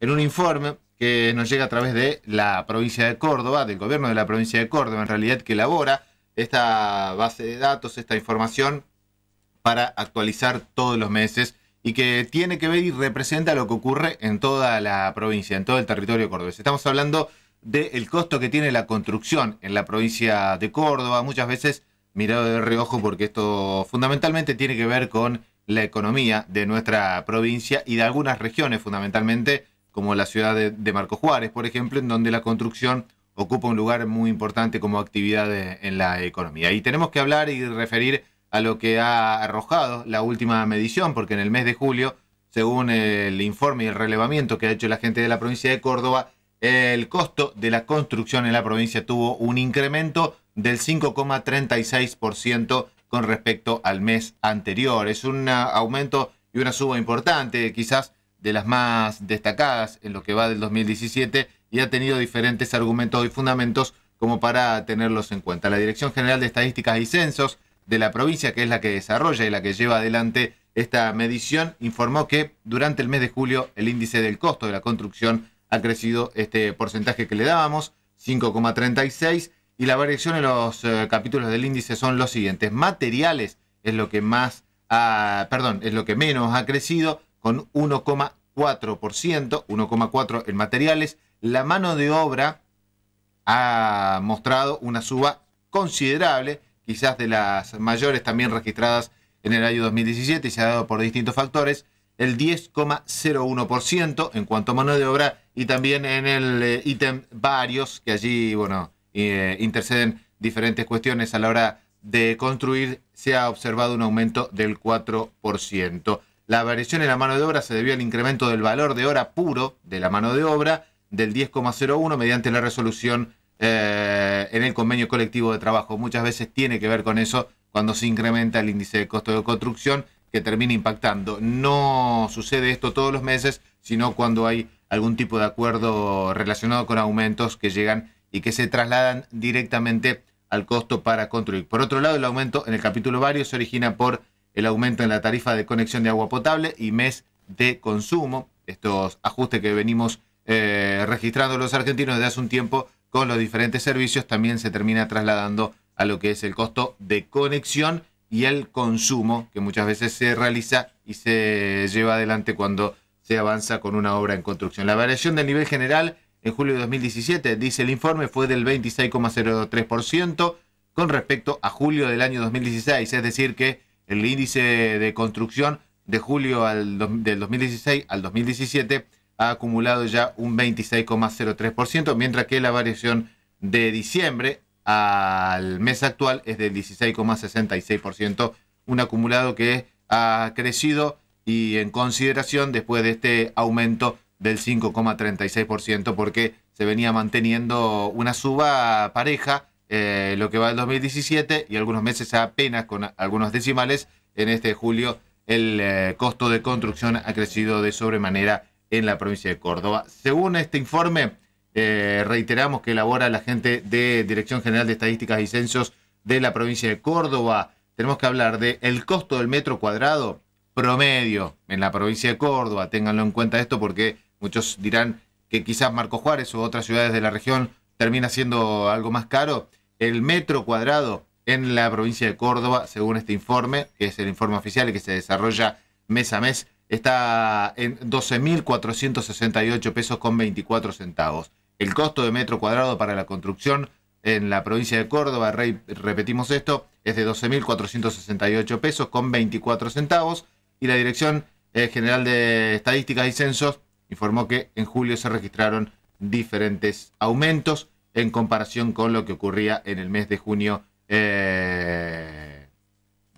en un informe que nos llega a través de la provincia de Córdoba, del gobierno de la provincia de Córdoba, en realidad que elabora esta base de datos, esta información para actualizar todos los meses y que tiene que ver y representa lo que ocurre en toda la provincia, en todo el territorio cordobés. Estamos hablando del costo que tiene la construcción en la provincia de Córdoba, muchas veces mirado de reojo porque esto fundamentalmente tiene que ver con la economía de nuestra provincia y de algunas regiones fundamentalmente como la ciudad de, Marcos Marco Juárez, por ejemplo, en donde la construcción ocupa un lugar muy importante como actividad en la economía. Y tenemos que hablar y referir a lo que ha arrojado la última medición, porque en el mes de julio, según el informe y el relevamiento que ha hecho la gente de la provincia de Córdoba, el costo de la construcción en la provincia tuvo un incremento del 5,36% con respecto al mes anterior. Es un ah, aumento y una suba importante, quizás de las más destacadas en lo que va del 2017 y ha tenido diferentes argumentos y fundamentos como para tenerlos en cuenta. La Dirección General de Estadísticas y Censos de la provincia, que es la que desarrolla y la que lleva adelante esta medición, informó que durante el mes de julio el índice del costo de la construcción ha crecido este porcentaje que le dábamos, 5,36, y la variación en los eh, capítulos del índice son los siguientes. Materiales es lo que más perdón, es lo que menos ha crecido con 1,36, 4%, 1,4% en materiales. La mano de obra ha mostrado una suba considerable, quizás de las mayores también registradas en el año 2017 y se ha dado por distintos factores, el 10,01% en cuanto a mano de obra y también en el eh, ítem varios, que allí, bueno, eh, interceden diferentes cuestiones a la hora de construir, se ha observado un aumento del 4%. La variación en la mano de obra se debió al incremento del valor de hora puro de la mano de obra del 10,01 mediante la resolución eh, en el convenio colectivo de trabajo. Muchas veces tiene que ver con eso cuando se incrementa el índice de costo de construcción que termina impactando. No sucede esto todos los meses, sino cuando hay algún tipo de acuerdo relacionado con aumentos que llegan y que se trasladan directamente al costo para construir. Por otro lado, el aumento en el capítulo varios se origina por el aumento en la tarifa de conexión de agua potable y mes de consumo, estos ajustes que venimos eh, registrando los argentinos desde hace un tiempo con los diferentes servicios, también se termina trasladando a lo que es el costo de conexión y el consumo que muchas veces se realiza y se lleva adelante cuando se avanza con una obra en construcción. La variación del nivel general en julio de 2017, dice el informe, fue del 26,03% con respecto a julio del año 2016, es decir que el índice de construcción de julio del 2016 al 2017 ha acumulado ya un 26,03%, mientras que la variación de diciembre al mes actual es del 16,66%, un acumulado que ha crecido y en consideración después de este aumento del 5,36%, porque se venía manteniendo una suba pareja eh, lo que va del 2017 y algunos meses apenas con algunos decimales, en este julio el eh, costo de construcción ha crecido de sobremanera en la provincia de Córdoba. Según este informe, eh, reiteramos que elabora la gente de Dirección General de Estadísticas y Censos de la provincia de Córdoba, tenemos que hablar del el costo del metro cuadrado promedio en la provincia de Córdoba. Ténganlo en cuenta esto porque muchos dirán que quizás Marco Juárez u otras ciudades de la región termina siendo algo más caro el metro cuadrado en la provincia de Córdoba, según este informe, que es el informe oficial y que se desarrolla mes a mes, está en 12.468 pesos con 24 centavos. El costo de metro cuadrado para la construcción en la provincia de Córdoba, repetimos esto, es de 12.468 pesos con 24 centavos y la Dirección eh, General de Estadísticas y Censos informó que en julio se registraron diferentes aumentos en comparación con lo que ocurría en el mes de junio eh,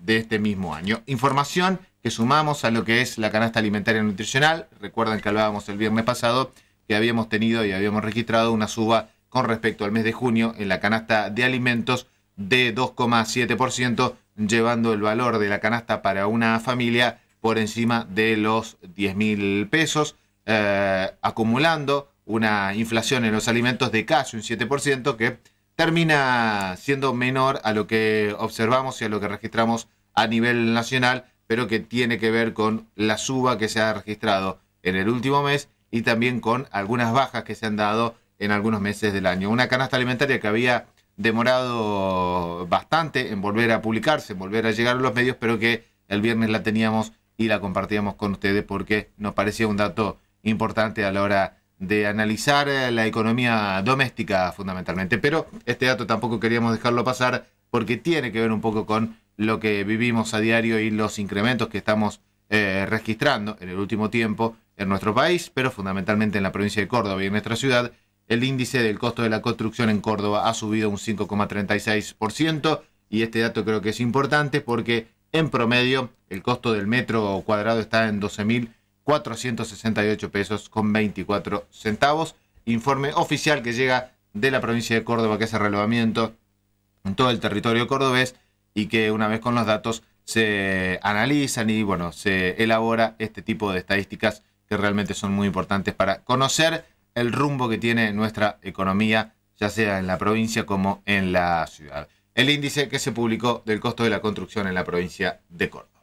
de este mismo año. Información que sumamos a lo que es la canasta alimentaria nutricional. Recuerden que hablábamos el viernes pasado que habíamos tenido y habíamos registrado una suba con respecto al mes de junio en la canasta de alimentos de 2,7%, llevando el valor de la canasta para una familia por encima de los 10 mil pesos, eh, acumulando una inflación en los alimentos de casi un 7%, que termina siendo menor a lo que observamos y a lo que registramos a nivel nacional, pero que tiene que ver con la suba que se ha registrado en el último mes y también con algunas bajas que se han dado en algunos meses del año. Una canasta alimentaria que había demorado bastante en volver a publicarse, en volver a llegar a los medios, pero que el viernes la teníamos y la compartíamos con ustedes porque nos parecía un dato importante a la hora de analizar eh, la economía doméstica fundamentalmente. Pero este dato tampoco queríamos dejarlo pasar porque tiene que ver un poco con lo que vivimos a diario y los incrementos que estamos eh, registrando en el último tiempo en nuestro país, pero fundamentalmente en la provincia de Córdoba y en nuestra ciudad. El índice del costo de la construcción en Córdoba ha subido un 5,36% y este dato creo que es importante porque en promedio el costo del metro cuadrado está en 12.000 468 pesos con 24 centavos. Informe oficial que llega de la provincia de Córdoba, que es relevamiento en todo el territorio cordobés y que una vez con los datos se analizan y bueno, se elabora este tipo de estadísticas que realmente son muy importantes para conocer el rumbo que tiene nuestra economía, ya sea en la provincia como en la ciudad. El índice que se publicó del costo de la construcción en la provincia de Córdoba.